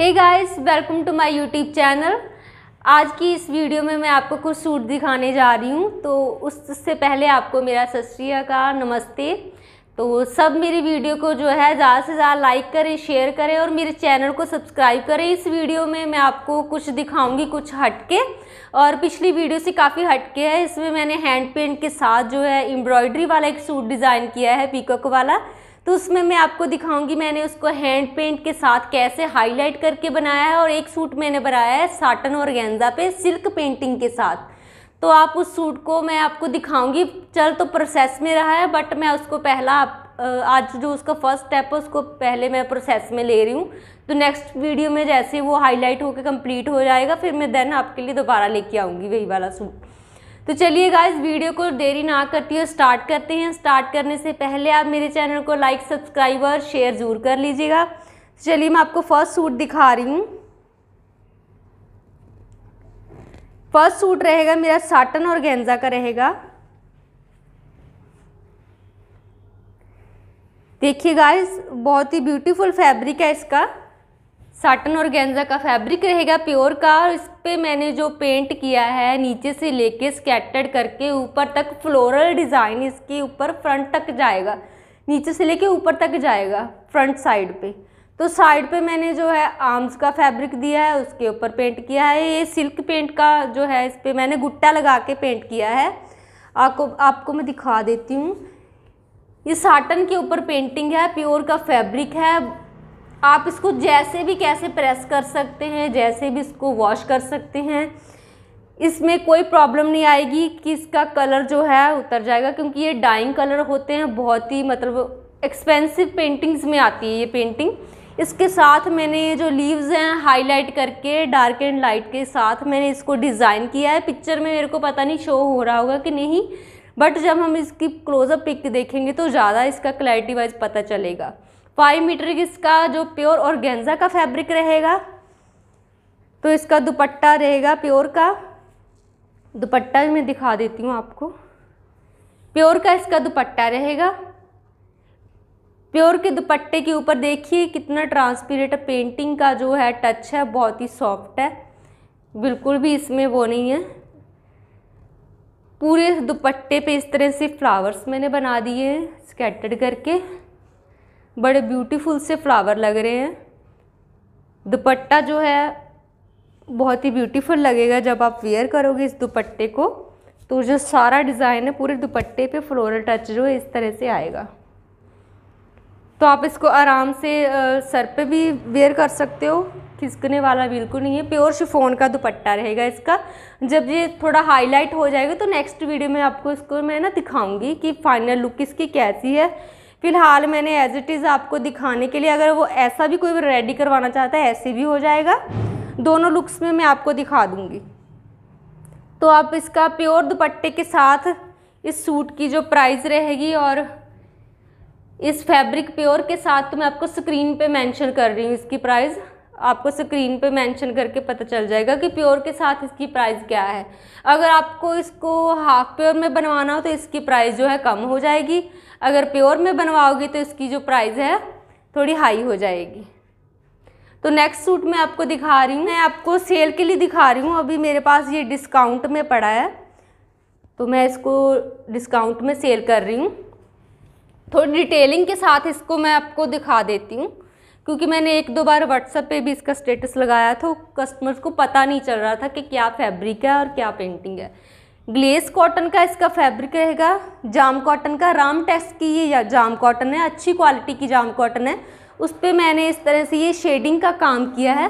hey guys welcome to my YouTube channel आज की इस वीडियो में मैं आपको कुछ सूट दिखाने जा रही हूँ तो उससे पहले आपको मेरा सत का नमस्ते तो सब मेरी वीडियो को जो है ज़्यादा से ज़्यादा लाइक करें शेयर करें और मेरे चैनल को सब्सक्राइब करें इस वीडियो में मैं आपको कुछ दिखाऊंगी कुछ हटके और पिछली वीडियो से काफ़ी हटके है इसमें मैंने हैंड पेंट के साथ जो है एम्ब्रॉयडरी वाला एक सूट डिज़ाइन किया है पीकॉक वाला तो उसमें मैं आपको दिखाऊंगी मैंने उसको हैंड पेंट के साथ कैसे हाईलाइट करके बनाया है और एक सूट मैंने बनाया है साटन और गेंजा पे सिल्क पेंटिंग के साथ तो आप उस सूट को मैं आपको दिखाऊंगी चल तो प्रोसेस में रहा है बट मैं उसको पहला आप आज जो उसका फर्स्ट स्टेप है उसको पहले मैं प्रोसेस में ले रही हूँ तो नेक्स्ट वीडियो में जैसे वो हाईलाइट होकर कम्प्लीट हो जाएगा फिर मैं देन आपके लिए दोबारा लेके आऊँगी वही वाला सूट तो चलिए गाइस वीडियो को देरी ना करती हुए स्टार्ट करते हैं स्टार्ट करने से पहले आप मेरे चैनल को लाइक सब्सक्राइब और शेयर ज़रूर कर लीजिएगा तो चलिए मैं आपको फर्स्ट सूट दिखा रही हूँ फर्स्ट सूट रहेगा मेरा साटन और गेंजा का रहेगा देखिए गाइस बहुत ही ब्यूटीफुल फैब्रिक है इसका साटन और गेंजा का फैब्रिक रहेगा प्योर का और इस पर मैंने जो पेंट किया है नीचे से लेके स्केटर्ड करके ऊपर तक फ्लोरल डिज़ाइन इसके ऊपर फ्रंट तक जाएगा नीचे से लेके ऊपर तक जाएगा फ्रंट साइड पे तो साइड पे मैंने जो है आर्म्स का फैब्रिक दिया है उसके ऊपर पेंट किया है ये सिल्क पेंट का जो है इस पर मैंने गुट्टा लगा के पेंट किया है आपको आपको मैं दिखा देती हूँ ये साटन के ऊपर पेंटिंग है प्योर का फैब्रिक है आप इसको जैसे भी कैसे प्रेस कर सकते हैं जैसे भी इसको वॉश कर सकते हैं इसमें कोई प्रॉब्लम नहीं आएगी कि इसका कलर जो है उतर जाएगा क्योंकि ये डाइंग कलर होते हैं बहुत ही मतलब एक्सपेंसिव पेंटिंग्स में आती है ये पेंटिंग इसके साथ मैंने ये जो लीव्स हैं हाईलाइट करके डार्क एंड लाइट के साथ मैंने इसको डिज़ाइन किया है पिक्चर में मेरे को पता नहीं शो हो रहा होगा कि नहीं बट जब हम इसकी क्लोजअप पिक देखेंगे तो ज़्यादा इसका क्लैरिटी वाइज पता चलेगा फाइव मीटर इसका जो प्योर और गेंजा का फैब्रिक रहेगा तो इसका दुपट्टा रहेगा प्योर का दुपट्टा मैं दिखा देती हूँ आपको प्योर का इसका दुपट्टा रहेगा प्योर के दुपट्टे के ऊपर देखिए कितना ट्रांसपेरेंट पेंटिंग का जो है टच है बहुत ही सॉफ्ट है बिल्कुल भी इसमें वो नहीं है पूरे दुपट्टे पे इस तरह से फ्लावर्स मैंने बना दिए हैं स्केटर्ड करके बड़े ब्यूटीफुल से फ्लावर लग रहे हैं दुपट्टा जो है बहुत ही ब्यूटीफुल लगेगा जब आप वेयर करोगे इस दुपट्टे को तो जो सारा डिज़ाइन है पूरे दुपट्टे पे फ्लोरल टच जो है इस तरह से आएगा तो आप इसको आराम से सर पे भी वेयर कर सकते हो खिसकने वाला बिल्कुल नहीं है प्योर शिफोन का दुपट्टा रहेगा इसका जब ये थोड़ा हाईलाइट हो जाएगा तो नेक्स्ट वीडियो में आपको इसको मैं ना दिखाऊंगी कि फाइनल लुक इसकी कैसी है फिलहाल मैंने एज इट इज़ आपको दिखाने के लिए अगर वो ऐसा भी कोई रेडी करवाना चाहता है ऐसे भी हो जाएगा दोनों लुक्स में मैं आपको दिखा दूँगी तो आप इसका प्योर दुपट्टे के साथ इस सूट की जो प्राइस रहेगी और इस फैब्रिक प्योर के साथ तो मैं आपको स्क्रीन पे मेंशन कर रही हूँ इसकी प्राइस आपको स्क्रीन पे मेंशन करके पता चल जाएगा कि प्योर के साथ इसकी प्राइस क्या है अगर आपको इसको हाफ प्योर में बनवाना हो तो इसकी प्राइस जो है कम हो जाएगी अगर प्योर में बनवाओगी तो इसकी जो प्राइस है थोड़ी हाई हो जाएगी तो नेक्स्ट सूट मैं आपको दिखा रही हूँ मैं आपको सेल के लिए दिखा रही हूँ अभी मेरे पास ये डिस्काउंट में पड़ा है तो मैं इसको डिस्काउंट में सेल कर रही हूँ थोड़ी डिटेलिंग के साथ इसको मैं आपको दिखा देती हूँ क्योंकि मैंने एक दो बार व्हाट्सएप पे भी इसका स्टेटस लगाया था कस्टमर्स को पता नहीं चल रहा था कि क्या फैब्रिक है और क्या पेंटिंग है ग्लेस कॉटन का इसका फैब्रिक रहेगा जाम कॉटन का राम टेस्ट की ये जाम कॉटन है अच्छी क्वालिटी की जाम कॉटन है उस पर मैंने इस तरह से ये शेडिंग का काम किया है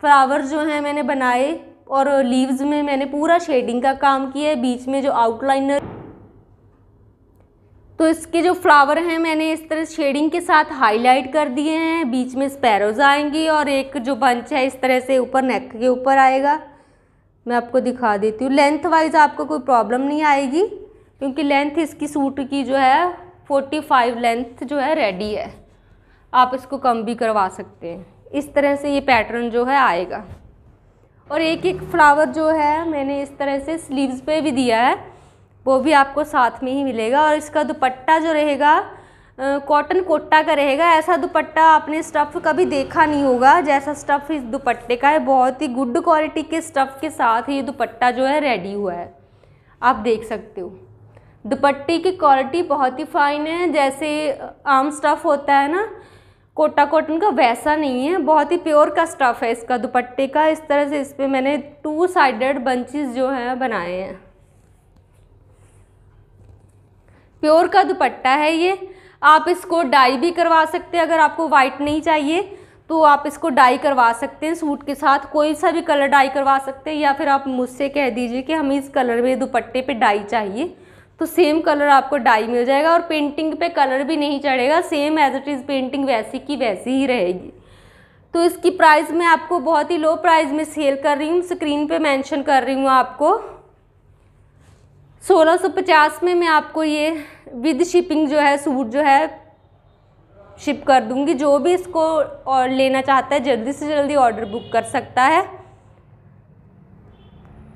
फ्लावर जो है मैंने बनाए और लीव्स में मैंने पूरा शेडिंग का काम किया है बीच में जो आउटलाइनर तो इसके जो फ्लावर हैं मैंने इस तरह शेडिंग के साथ हाईलाइट कर दिए हैं बीच में स्पैरोज आएंगी और एक जो बंच है इस तरह से ऊपर नेक के ऊपर आएगा मैं आपको दिखा देती हूँ लेंथ वाइज आपको कोई प्रॉब्लम नहीं आएगी क्योंकि लेंथ इसकी सूट की जो है फोर्टी फाइव लेंथ जो है रेडी है आप इसको कम भी करवा सकते हैं इस तरह से ये पैटर्न जो है आएगा और एक एक फ्लावर जो है मैंने इस तरह से स्लीव्स पे भी दिया है वो भी आपको साथ में ही मिलेगा और इसका दुपट्टा जो रहेगा कॉटन कोट्टा का रहेगा ऐसा दुपट्टा आपने स्टफ़ कभी देखा नहीं होगा जैसा स्टफ़ इस दुपट्टे का है बहुत ही गुड क्वालिटी के स्टफ़ के साथ ये दुपट्टा जो है रेडी हुआ है आप देख सकते हो दुपट्टे की क्वालिटी बहुत ही फाइन है जैसे आम स्टफ़ होता है ना कोटा कॉटन का वैसा नहीं है बहुत ही प्योर का स्टफ़ है इसका दुपट्टे का इस तरह से इस पर मैंने टू साइडेड बंचेज़ जो हैं बनाए हैं प्योर का दुपट्टा है ये आप इसको डाई भी करवा सकते हैं अगर आपको वाइट नहीं चाहिए तो आप इसको डाई करवा सकते हैं सूट के साथ कोई सा भी कलर डाई करवा सकते हैं या फिर आप मुझसे कह दीजिए कि हमें इस कलर में दुपट्टे पे डाई चाहिए तो सेम कलर आपको डाई मिल जाएगा और पेंटिंग पे कलर भी नहीं चढ़ेगा same as it is painting वैसी की वैसी ही रहेगी तो इसकी प्राइस मैं आपको बहुत ही लो प्राइस में सेल कर रही हूँ स्क्रीन पर मैंशन कर रही हूँ आपको 1650 में मैं आपको ये विद शिपिंग जो है सूट जो है शिप कर दूंगी जो भी इसको और लेना चाहता है जल्दी से जल्दी ऑर्डर बुक कर सकता है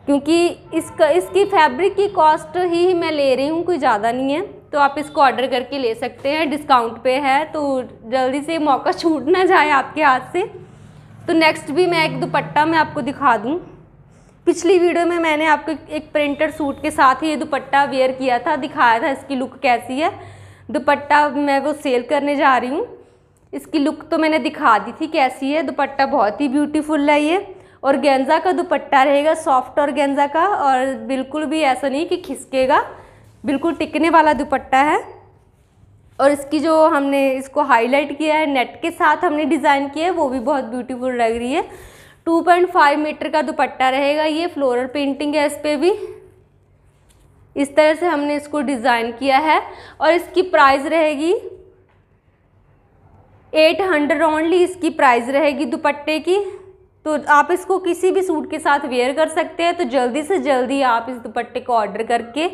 क्योंकि इसका इसकी फैब्रिक की कॉस्ट ही मैं ले रही हूँ कोई ज़्यादा नहीं है तो आप इसको ऑर्डर करके ले सकते हैं डिस्काउंट पे है तो जल्दी से मौका छूट ना जाए आपके हाथ से तो नेक्स्ट भी मैं एक दुपट्टा मैं आपको दिखा दूँ पिछली वीडियो में मैंने आपको एक प्रिंटेड सूट के साथ ही ये दुपट्टा वेयर किया था दिखाया था इसकी लुक कैसी है दुपट्टा मैं वो सेल करने जा रही हूँ इसकी लुक तो मैंने दिखा दी थी कैसी है दुपट्टा बहुत ही ब्यूटीफुल है ये और गेंजा का दुपट्टा रहेगा सॉफ्ट और गेंजा का और बिल्कुल भी ऐसा नहीं कि खिसकेगा बिल्कुल टिकने वाला दुपट्टा है और इसकी जो हमने इसको हाईलाइट किया है नेट के साथ हमने डिज़ाइन किया है वो भी बहुत ब्यूटीफुल लग रही है 2.5 मीटर का दुपट्टा रहेगा ये फ्लोरल पेंटिंग है इस पर भी इस तरह से हमने इसको डिज़ाइन किया है और इसकी प्राइस रहेगी एट हंड्रेड ऑनली इसकी प्राइस रहेगी दुपट्टे की तो आप इसको किसी भी सूट के साथ वेयर कर सकते हैं तो जल्दी से जल्दी आप इस दुपट्टे को ऑर्डर करके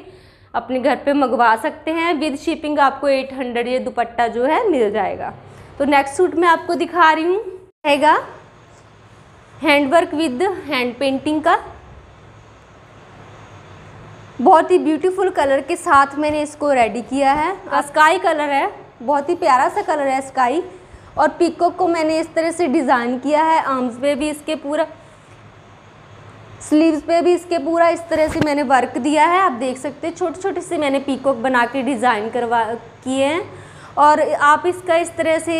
अपने घर पे मंगवा सकते हैं विद शिपिंग आपको एट हंड्रेड ये दुपट्टा जो है मिल जाएगा तो नेक्स्ट सूट मैं आपको दिखा रही हूँ रहेगा हैंडवर्क विद हैंड पेंटिंग का बहुत ही ब्यूटीफुल कलर के साथ मैंने इसको रेडी किया है स्काई कलर है बहुत ही प्यारा सा कलर है स्काई और पीकॉक को मैंने इस तरह से डिज़ाइन किया है आर्म्स पे भी इसके पूरा स्लीव्स पे भी इसके पूरा इस तरह से मैंने वर्क दिया है आप देख सकते हैं छोटे छोटे से मैंने पीकॉक बना के डिज़ाइन करवा किए हैं और आप इसका इस तरह से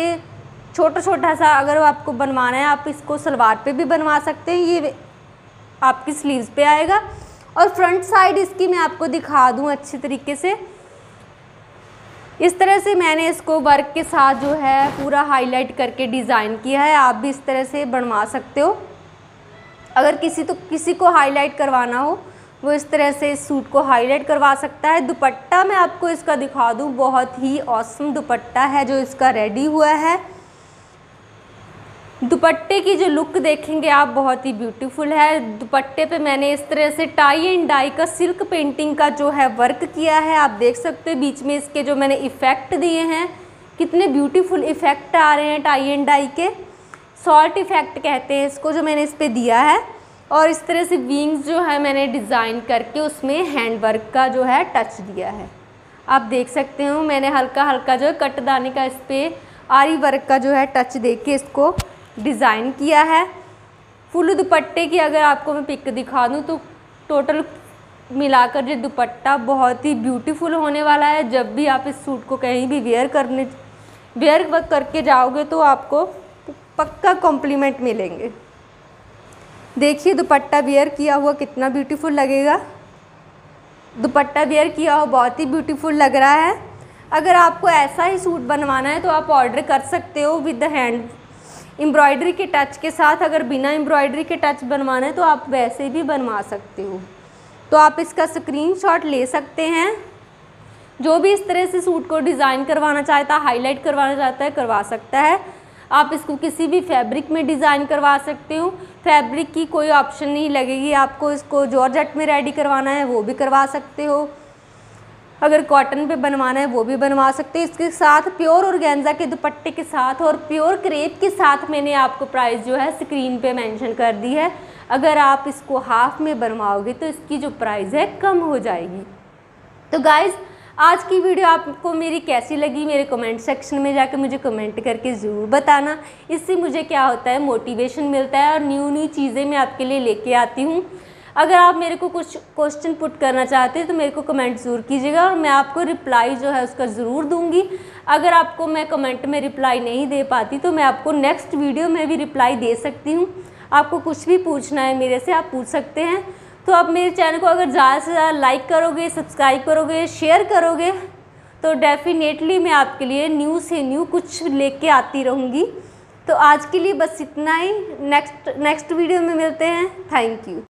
छोटा छोटा सा अगर आपको बनवाना है आप इसको सलवार पे भी बनवा सकते हैं ये आपकी स्लीव्स पे आएगा और फ्रंट साइड इसकी मैं आपको दिखा दूँ अच्छे तरीके से इस तरह से मैंने इसको वर्क के साथ जो है पूरा हाईलाइट करके डिज़ाइन किया है आप भी इस तरह से बनवा सकते हो अगर किसी तो किसी को हाईलाइट करवाना हो वो इस तरह से इस सूट को हाईलाइट करवा सकता है दुपट्टा मैं आपको इसका दिखा दूँ बहुत ही औसम दुपट्टा है जो इसका रेडी हुआ है दुपट्टे की जो लुक देखेंगे आप बहुत ही ब्यूटीफुल है दुपट्टे पे मैंने इस तरह से टाई एंड डाई का सिल्क पेंटिंग का जो है वर्क किया है आप देख सकते हो बीच में इसके जो मैंने इफ़ेक्ट दिए हैं कितने ब्यूटीफुल इफ़ेक्ट आ रहे हैं टाई एंड डाई के सॉल्ट इफ़ेक्ट कहते हैं इसको जो मैंने इस पर दिया है और इस तरह से विंग्स जो है मैंने डिज़ाइन करके उसमें हैंड वर्क का जो है टच दिया है आप देख सकते हो मैंने हल्का हल्का जो है कटदाने का इस पर आरी वर्क का जो है टच दे के इसको डिज़ाइन किया है फुल दुपट्टे की अगर आपको मैं पिक दिखा दूँ तो टोटल मिलाकर ये दुपट्टा बहुत ही ब्यूटीफुल होने वाला है जब भी आप इस सूट को कहीं भी वेयर करने वेयर वर्क करके जाओगे तो आपको पक्का कॉम्प्लीमेंट मिलेंगे देखिए दुपट्टा वेयर किया हुआ कितना ब्यूटीफुल लगेगा दुपट्टा वेयर किया हुआ बहुत ही ब्यूटीफुल लग रहा है अगर आपको ऐसा ही सूट बनवाना है तो आप ऑर्डर कर सकते हो विद द हैंड एम्ब्रॉयडरी के टच के साथ अगर बिना एम्ब्रॉयडरी के टच बनवाना है तो आप वैसे भी बनवा सकते हो तो आप इसका स्क्रीनशॉट ले सकते हैं जो भी इस तरह से सूट को डिज़ाइन करवाना चाहता है हाईलाइट करवाना चाहता है करवा सकता है आप इसको किसी भी फैब्रिक में डिज़ाइन करवा सकते हो फैब्रिक की कोई ऑप्शन नहीं लगेगी आपको इसको जॉर्जेट में रेडी करवाना है वो भी करवा सकते हो अगर कॉटन पे बनवाना है वो भी बनवा सकते हैं इसके साथ प्योर औरगेंजा के दुपट्टे के साथ और प्योर क्रेप के साथ मैंने आपको प्राइस जो है स्क्रीन पे मेंशन कर दी है अगर आप इसको हाफ़ में बनवाओगे तो इसकी जो प्राइस है कम हो जाएगी तो गाइज़ आज की वीडियो आपको मेरी कैसी लगी मेरे कमेंट सेक्शन में जाकर मुझे कमेंट करके ज़रूर बताना इससे मुझे क्या होता है मोटिवेशन मिलता है और न्यू न्यू चीज़ें मैं आपके लिए लेके आती हूँ अगर आप मेरे को कुछ क्वेश्चन पुट करना चाहते हैं तो मेरे को कमेंट ज़रूर कीजिएगा और मैं आपको रिप्लाई जो है उसका ज़रूर दूंगी अगर आपको मैं कमेंट में रिप्लाई नहीं दे पाती तो मैं आपको नेक्स्ट वीडियो में भी रिप्लाई दे सकती हूँ आपको कुछ भी पूछना है मेरे से आप पूछ सकते हैं तो आप मेरे चैनल को अगर ज़्यादा से ज़्यादा लाइक करोगे सब्सक्राइब करोगे शेयर करोगे तो डेफ़िनेटली मैं आपके लिए न्यू से न्यू कुछ लेके आती रहूँगी तो आज के लिए बस इतना ही नेक्स्ट नेक्स्ट वीडियो में मिलते हैं थैंक यू